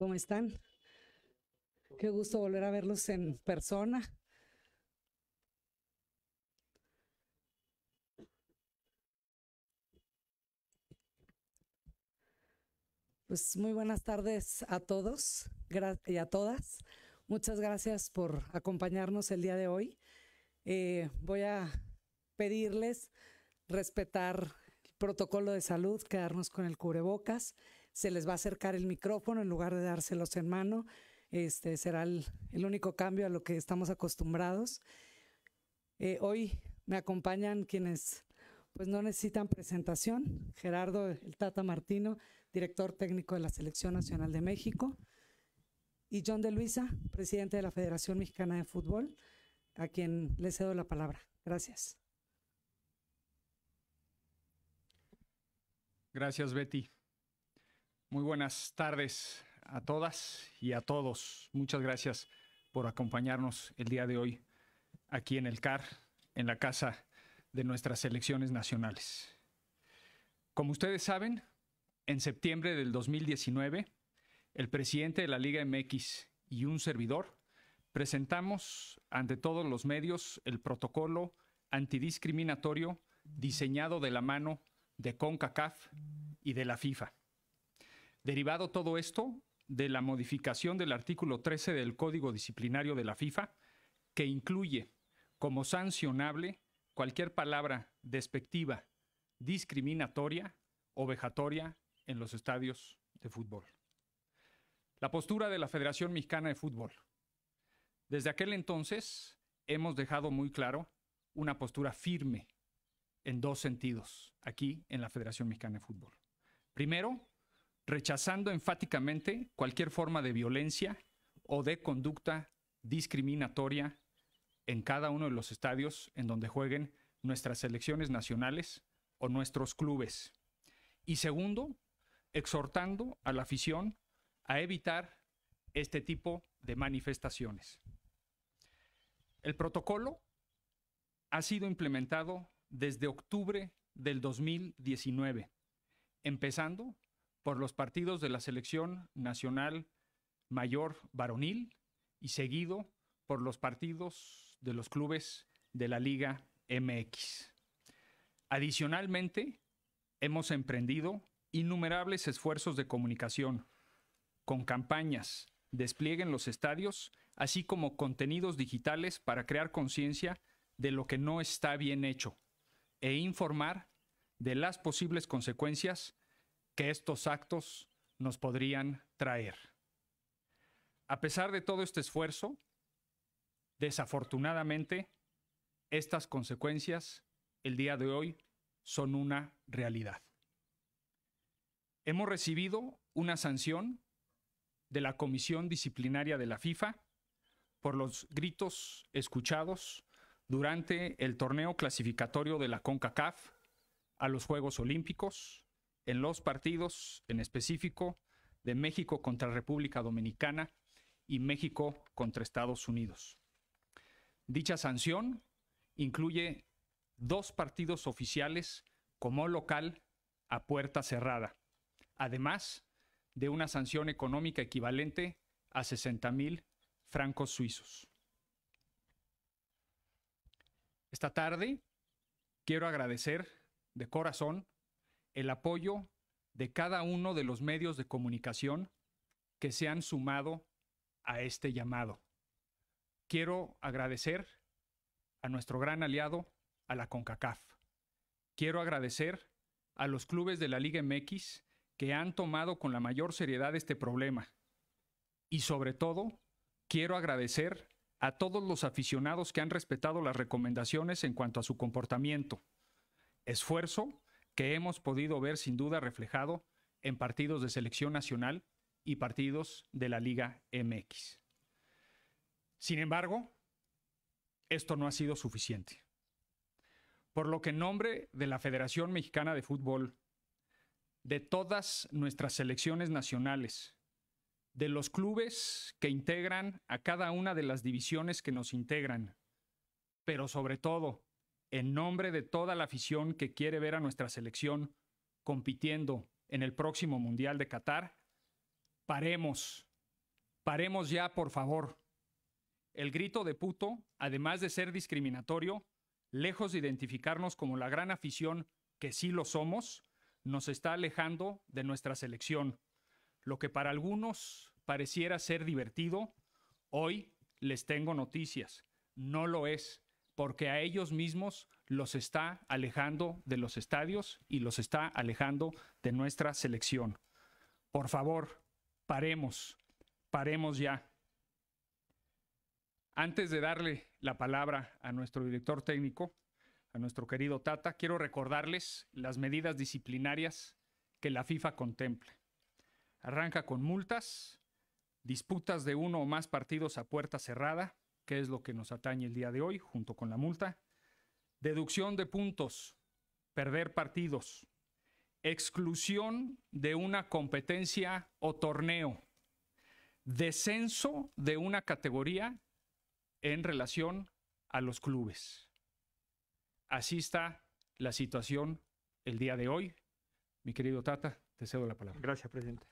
¿Cómo están? Qué gusto volver a verlos en persona. Pues muy buenas tardes a todos y a todas. Muchas gracias por acompañarnos el día de hoy. Eh, voy a pedirles respetar el protocolo de salud, quedarnos con el cubrebocas se les va a acercar el micrófono en lugar de dárselos en mano. Este será el, único cambio a lo que estamos acostumbrados. Eh, hoy me acompañan quienes pues no necesitan presentación. Gerardo el Tata Martino, director técnico de la Selección Nacional de México. Y John de Luisa, presidente de la Federación Mexicana de Fútbol, a quien le cedo la palabra. Gracias. Gracias, Betty. Muy buenas tardes a todas y a todos. Muchas gracias por acompañarnos el día de hoy aquí en el CAR, en la casa de nuestras elecciones nacionales. Como ustedes saben, en septiembre del 2019, el presidente de la Liga MX y un servidor presentamos ante todos los medios el protocolo antidiscriminatorio diseñado de la mano de CONCACAF y de la FIFA. Derivado todo esto de la modificación del artículo 13 del Código Disciplinario de la FIFA, que incluye como sancionable cualquier palabra despectiva, discriminatoria o vejatoria en los estadios de fútbol. La postura de la Federación Mexicana de Fútbol. Desde aquel entonces hemos dejado muy claro una postura firme en dos sentidos aquí en la Federación Mexicana de Fútbol. Primero, rechazando enfáticamente cualquier forma de violencia o de conducta discriminatoria en cada uno de los estadios en donde jueguen nuestras selecciones nacionales o nuestros clubes. Y segundo, exhortando a la afición a evitar este tipo de manifestaciones. El protocolo ha sido implementado desde octubre del 2019, empezando por los partidos de la selección nacional mayor varonil y seguido por los partidos de los clubes de la Liga MX. Adicionalmente, hemos emprendido innumerables esfuerzos de comunicación, con campañas, despliegue en los estadios, así como contenidos digitales para crear conciencia de lo que no está bien hecho e informar de las posibles consecuencias que estos actos nos podrían traer. A pesar de todo este esfuerzo, desafortunadamente, estas consecuencias el día de hoy son una realidad. Hemos recibido una sanción de la Comisión Disciplinaria de la FIFA por los gritos escuchados durante el torneo clasificatorio de la CONCACAF a los Juegos Olímpicos en los partidos en específico de México contra República Dominicana y México contra Estados Unidos. Dicha sanción incluye dos partidos oficiales como local a puerta cerrada, además de una sanción económica equivalente a 60 mil francos suizos. Esta tarde quiero agradecer de corazón el apoyo de cada uno de los medios de comunicación que se han sumado a este llamado. Quiero agradecer a nuestro gran aliado, a la CONCACAF. Quiero agradecer a los clubes de la Liga MX que han tomado con la mayor seriedad este problema. Y sobre todo, quiero agradecer a todos los aficionados que han respetado las recomendaciones en cuanto a su comportamiento. Esfuerzo que hemos podido ver sin duda reflejado en partidos de selección nacional y partidos de la Liga MX. Sin embargo, esto no ha sido suficiente. Por lo que en nombre de la Federación Mexicana de Fútbol, de todas nuestras selecciones nacionales, de los clubes que integran a cada una de las divisiones que nos integran, pero sobre todo en nombre de toda la afición que quiere ver a nuestra selección compitiendo en el próximo Mundial de Qatar, paremos, paremos ya, por favor. El grito de puto, además de ser discriminatorio, lejos de identificarnos como la gran afición que sí lo somos, nos está alejando de nuestra selección. Lo que para algunos pareciera ser divertido, hoy les tengo noticias. No lo es porque a ellos mismos los está alejando de los estadios y los está alejando de nuestra selección. Por favor, paremos, paremos ya. Antes de darle la palabra a nuestro director técnico, a nuestro querido Tata, quiero recordarles las medidas disciplinarias que la FIFA contempla. Arranca con multas, disputas de uno o más partidos a puerta cerrada, que es lo que nos atañe el día de hoy, junto con la multa. Deducción de puntos, perder partidos, exclusión de una competencia o torneo, descenso de una categoría en relación a los clubes. Así está la situación el día de hoy. Mi querido Tata, te cedo la palabra. Gracias, presidente.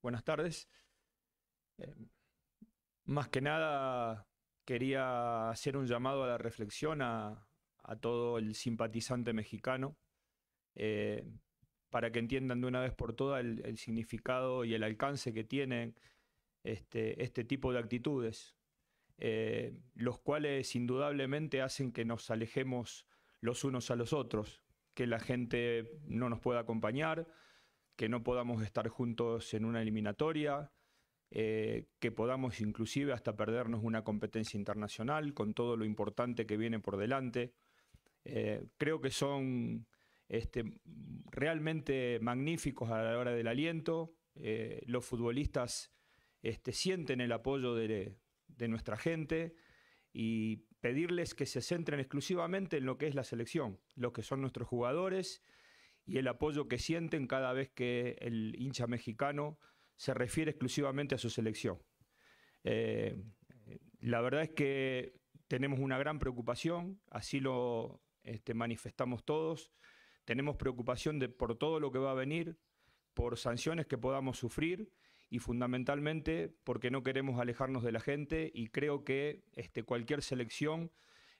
Buenas tardes. Eh, más que nada, quería hacer un llamado a la reflexión a, todo el simpatizante mexicano, eh, para que entiendan de una vez por todas el, significado y el alcance que tienen este, este, tipo de actitudes, eh, los cuales indudablemente hacen que nos alejemos los unos a los otros, que la gente no nos pueda acompañar, que no podamos estar juntos en una eliminatoria, eh, que podamos inclusive hasta perdernos una competencia internacional con todo lo importante que viene por delante. Eh, creo que son este, realmente magníficos a la hora del aliento. Eh, los futbolistas este, sienten el apoyo de nuestra gente y pedirles que se centren exclusivamente en lo que es la selección, lo que son nuestros jugadores y el apoyo que sienten cada vez que el hincha mexicano se refiere exclusivamente a su selección. Eh, la verdad es que tenemos una gran preocupación, así lo este, manifestamos todos. Tenemos preocupación por todo lo que va a venir, por sanciones que podamos sufrir y fundamentalmente porque no queremos alejarnos de la gente y creo que este, cualquier selección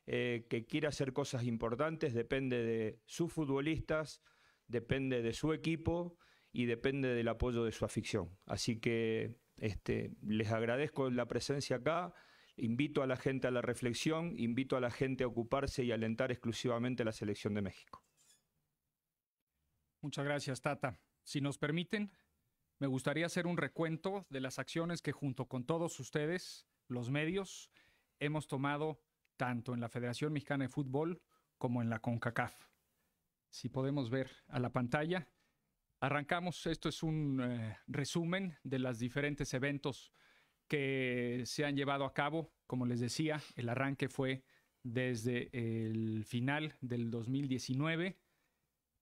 eh, que quiera hacer cosas importantes depende de sus futbolistas, depende de su equipo y depende del apoyo de su afición. Así que este, les agradezco la presencia acá, invito a la gente a la reflexión, invito a la gente a ocuparse y alentar exclusivamente a la selección de México. Muchas gracias, Tata. Si nos permiten, me gustaría hacer un recuento de las acciones que junto con todos ustedes, los medios, hemos tomado tanto en la Federación Mexicana de Fútbol como en la CONCACAF. Si podemos ver a la pantalla, Arrancamos, esto es un eh, resumen de los diferentes eventos que se han llevado a cabo. Como les decía, el arranque fue desde el final del 2019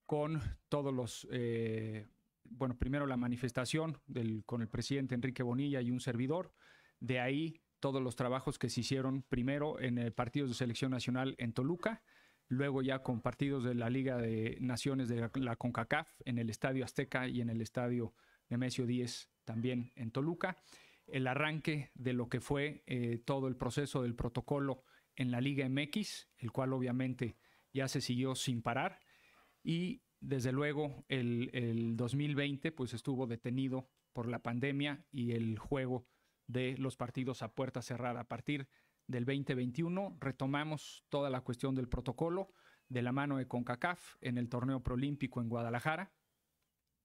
con todos los, eh, bueno, primero la manifestación con el presidente Enrique Bonilla y un servidor. De ahí todos los trabajos que se hicieron primero en el eh, partido de selección nacional en Toluca luego ya con partidos de la Liga de Naciones de la CONCACAF en el Estadio Azteca y en el Estadio Nemesio 10 también en Toluca. El arranque de lo que fue eh, todo el proceso del protocolo en la Liga MX, el cual obviamente ya se siguió sin parar. Y desde luego el, 2020 pues estuvo detenido por la pandemia y el juego de los partidos a puerta cerrada. A partir de del 2021. Retomamos toda la cuestión del protocolo de la mano de CONCACAF en el torneo proolímpico en Guadalajara,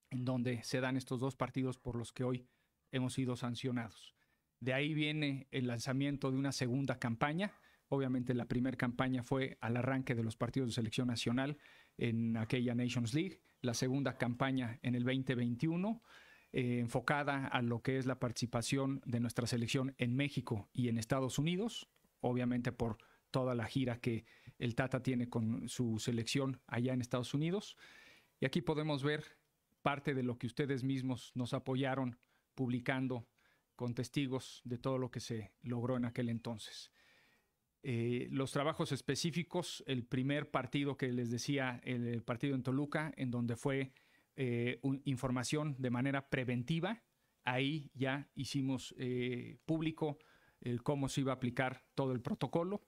en donde se dan estos dos partidos por los que hoy hemos sido sancionados. De ahí viene el lanzamiento de una segunda campaña. Obviamente la primera campaña fue al arranque de los partidos de selección nacional en aquella Nations League, la segunda campaña en el 2021 eh, enfocada a lo que es la participación de nuestra selección en México y en Estados Unidos, obviamente por toda la gira que el Tata tiene con su selección allá en Estados Unidos. Y aquí podemos ver parte de lo que ustedes mismos nos apoyaron publicando con testigos de todo lo que se logró en aquel entonces. Eh, los trabajos específicos, el primer partido que les decía, el partido en Toluca, en donde fue eh, información de manera preventiva. Ahí ya hicimos eh, público cómo se iba a aplicar todo el protocolo.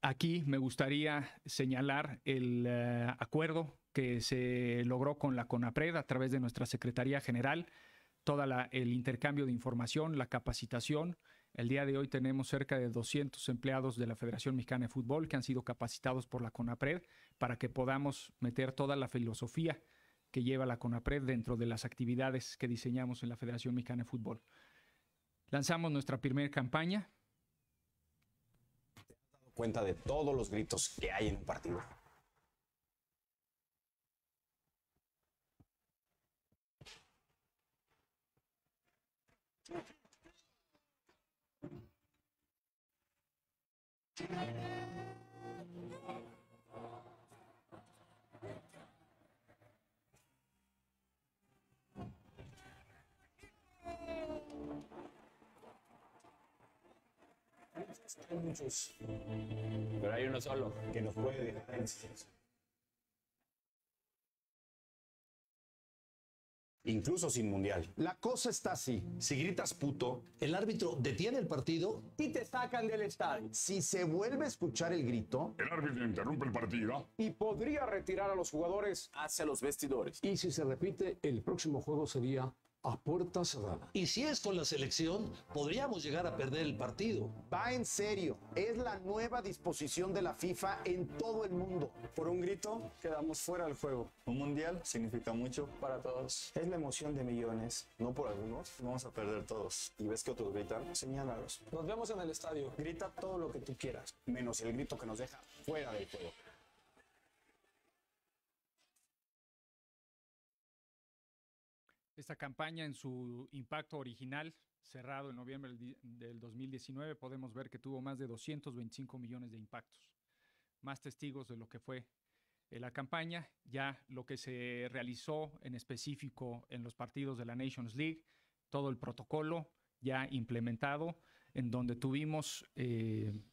Aquí me gustaría señalar el eh, acuerdo que se logró con la CONAPRED a través de nuestra Secretaría General, todo el intercambio de información, la capacitación el día de hoy tenemos cerca de 200 empleados de la Federación Mexicana de Fútbol que han sido capacitados por la CONAPRED para que podamos meter toda la filosofía que lleva la CONAPRED dentro de las actividades que diseñamos en la Federación Mexicana de Fútbol. Lanzamos nuestra primera campaña. dado cuenta de todos los gritos que hay en un partido? Pero hay uno solo. Que nos puede dejar en silencio. incluso sin mundial. La cosa está así. Si gritas puto, el árbitro detiene el partido y te sacan del estadio. Si se vuelve a escuchar el grito, el árbitro interrumpe el partido y podría retirar a los jugadores hacia los vestidores. Y si se repite, el próximo juego sería a puerta cerrada. Y si es con la selección, podríamos llegar a perder el partido. Va en serio, es la nueva disposición de la FIFA en todo el mundo. Por un grito, quedamos fuera del juego. Un mundial significa mucho para todos. Es la emoción de millones. No por algunos, vamos a perder todos. Y ves que otros gritan, señálalos. Nos vemos en el estadio. Grita todo lo que tú quieras, menos el grito que nos deja fuera del juego. Esta campaña en su impacto original, cerrado en noviembre del 2019, podemos ver que tuvo más de 225 millones de impactos. Más testigos de lo que fue eh, la campaña, ya lo que se realizó en específico en los partidos de la Nations League, todo el protocolo ya implementado, en donde tuvimos eh,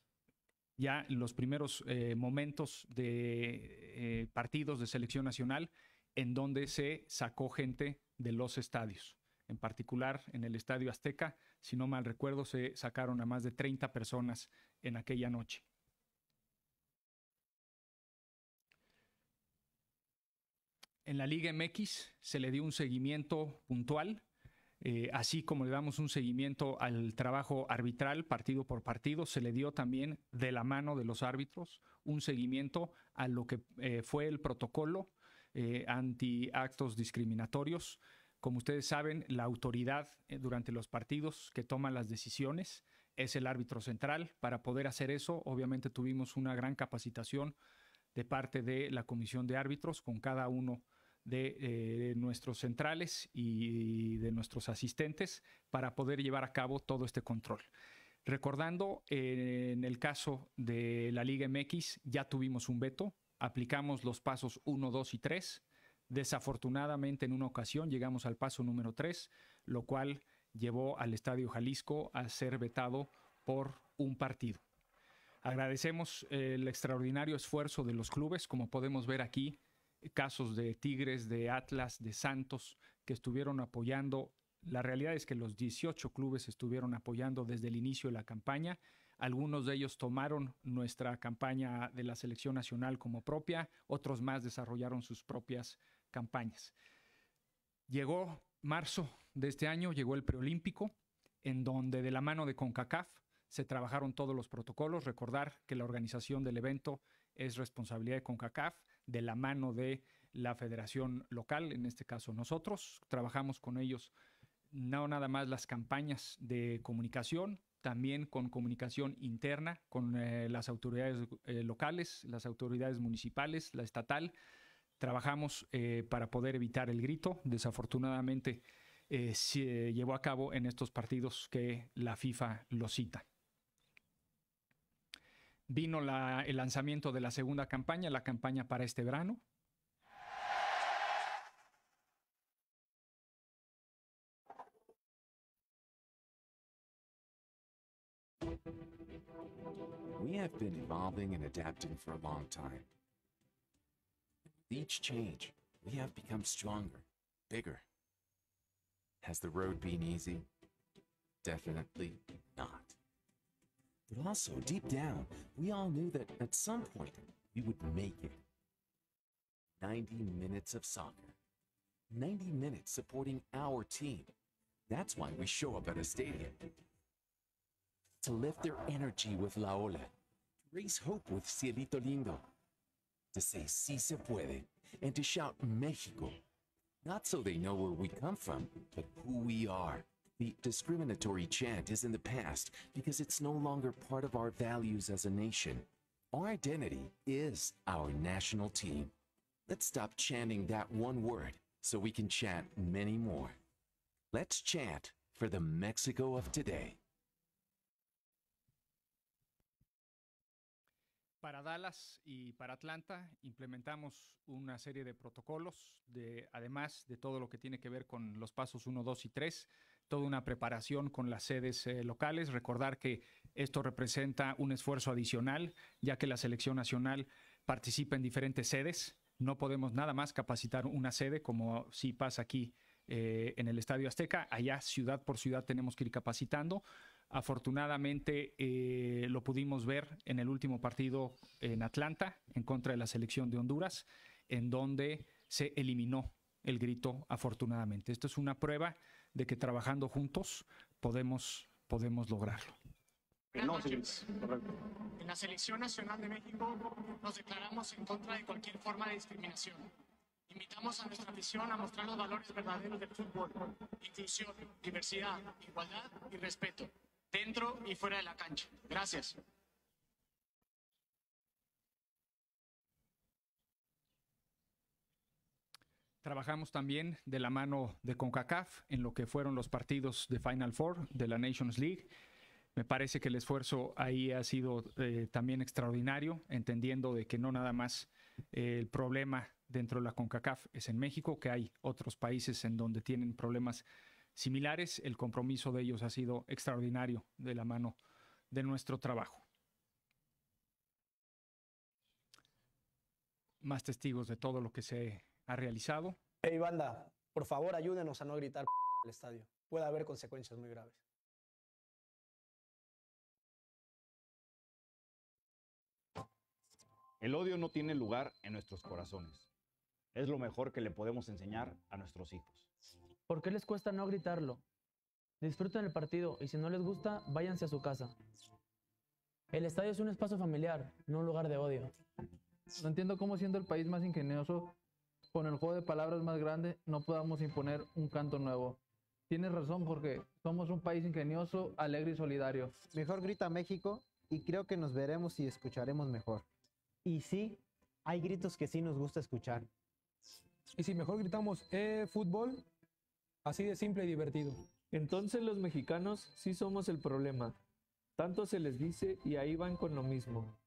ya los primeros eh, momentos de partidos de selección nacional, en donde se sacó gente de los estadios. En particular, en el Estadio Azteca, si no mal recuerdo, se sacaron a más de 30 personas en aquella noche. En la Liga MX se le dio un seguimiento puntual, eh, así como le damos un seguimiento al trabajo arbitral partido por partido, se le dio también de la mano de los árbitros un seguimiento a lo que eh, fue el protocolo eh, anti actos discriminatorios. Como ustedes saben, la autoridad eh, durante los partidos que toman las decisiones es el árbitro central. Para poder hacer eso, obviamente tuvimos una gran capacitación de parte de la comisión de árbitros con cada uno de eh, nuestros centrales y de nuestros asistentes para poder llevar a cabo todo este control. Recordando, en el caso de la Liga MX ya tuvimos un veto, aplicamos los pasos 1, 2 y 3. Desafortunadamente en una ocasión llegamos al paso número 3, lo cual llevó al Estadio Jalisco a ser vetado por un partido. Agradecemos eh, el extraordinario esfuerzo de los clubes, como podemos ver aquí, casos de Tigres, de Atlas, de Santos, que estuvieron apoyando. La realidad es que los 18 clubes estuvieron apoyando desde el inicio de la campaña algunos de ellos tomaron nuestra campaña de la selección nacional como propia, otros más desarrollaron sus propias campañas. Llegó marzo de este año, llegó el preolímpico, en donde de la mano de CONCACAF se trabajaron todos los protocolos. Recordar que la organización del evento es responsabilidad de CONCACAF, de la mano de la federación local, en este caso nosotros. Trabajamos con ellos no nada más las campañas de comunicación, también con comunicación interna, con eh, las autoridades eh, locales, las autoridades municipales, la estatal. Trabajamos eh, para poder evitar el grito. Desafortunadamente se llevó a cabo en estos partidos que la FIFA lo cita. Vino el lanzamiento de la segunda campaña, la campaña para este verano, evolving and adapting for a long time. With each change, we have become stronger, bigger. Has the road been easy? Definitely not. But also, deep down, we all knew that at some point, we would make it. 90 minutes of soccer. 90 minutes supporting our team. That's why we show up at a stadium. To lift their energy with La Ola raise hope with Cielito Lindo, to say si se puede, and to shout Mexico. Not so they know where we come from, but who we are. The discriminatory chant is in the past because it's no longer part of our values as a nation. Our identity is our national team. Let's stop chanting that one word so we can chant many more. Let's chant for the Mexico of today. Para Dallas y para Atlanta implementamos una serie de protocolos, además de todo lo que tiene que ver con los pasos 1, 2 y 3, toda una preparación con las sedes eh, locales. Recordar que esto representa un esfuerzo adicional, ya que la selección nacional participa en diferentes sedes. No podemos nada más capacitar una sede como si pasa aquí eh, en el Estadio Azteca. Allá ciudad por ciudad tenemos que ir capacitando. Afortunadamente eh, lo pudimos ver en el último partido en Atlanta en contra de la selección de Honduras, en donde se eliminó el grito afortunadamente. Esto es una prueba de que trabajando juntos podemos, podemos lograrlo. En la Selección Nacional de México nos declaramos en contra de cualquier forma de discriminación. Invitamos a nuestra afición a mostrar los valores verdaderos del fútbol, inclusión, diversidad, igualdad y respeto dentro y fuera de la cancha. Gracias. Trabajamos también de la mano de CONCACAF en lo que fueron los partidos de Final Four de la Nations League. Me parece que el esfuerzo ahí ha sido eh, también extraordinario, entendiendo de que no nada más eh, el problema dentro de la CONCACAF es en México, que hay otros países en donde tienen problemas similares, el compromiso de ellos ha sido extraordinario de la mano de nuestro trabajo. Más testigos de todo lo que se ha realizado. Hey, banda, por favor ayúdenos a no gritar el estadio. Puede haber consecuencias muy graves. El odio no tiene lugar en nuestros corazones. Es lo mejor que le podemos enseñar a nuestros hijos. ¿Por qué les cuesta no gritarlo? Disfruten el partido y si no les gusta, váyanse a su casa. El estadio es un espacio familiar, no un lugar de odio. No entiendo cómo siendo el país más ingenioso, con el juego de palabras más grande, no podamos imponer un canto nuevo. Tienes razón, porque Somos un país ingenioso, alegre y solidario. Mejor grita México y creo que nos veremos y escucharemos mejor. Y sí, hay gritos que sí nos gusta escuchar. Y si mejor gritamos, eh, fútbol, Así de simple y divertido. Entonces los mexicanos sí somos el problema. Tanto se les dice y ahí van con lo mismo.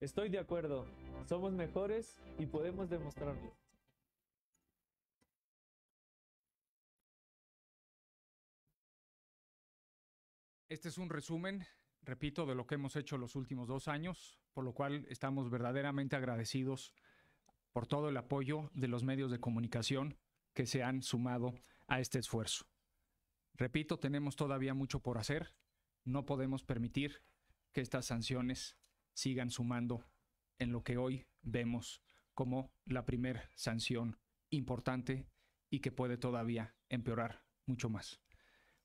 Estoy de acuerdo, somos mejores y podemos demostrarlo. Este es un resumen, repito, de lo que hemos hecho los últimos dos años, por lo cual estamos verdaderamente agradecidos por todo el apoyo de los medios de comunicación que se han sumado a este esfuerzo. Repito, tenemos todavía mucho por hacer. No podemos permitir que estas sanciones sigan sumando en lo que hoy vemos como la primera sanción importante y que puede todavía empeorar mucho más.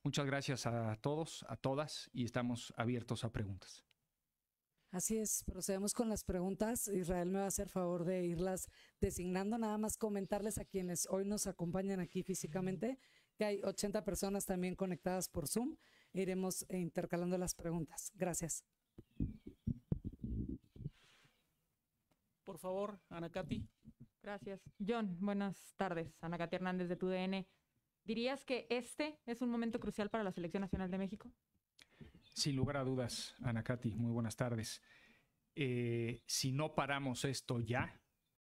Muchas gracias a todos, a todas, y estamos abiertos a preguntas. Así es, procedemos con las preguntas. Israel me va a hacer favor de irlas designando, nada más comentarles a quienes hoy nos acompañan aquí físicamente que hay 80 personas también conectadas por Zoom. Iremos intercalando las preguntas. Gracias. Por favor, Ana Gracias. John, buenas tardes. Ana Katy Hernández de TUDN. ¿Dirías que este es un momento crucial para la Selección Nacional de México? Sin lugar a dudas, Anacati, muy buenas tardes. Eh, si no paramos esto ya,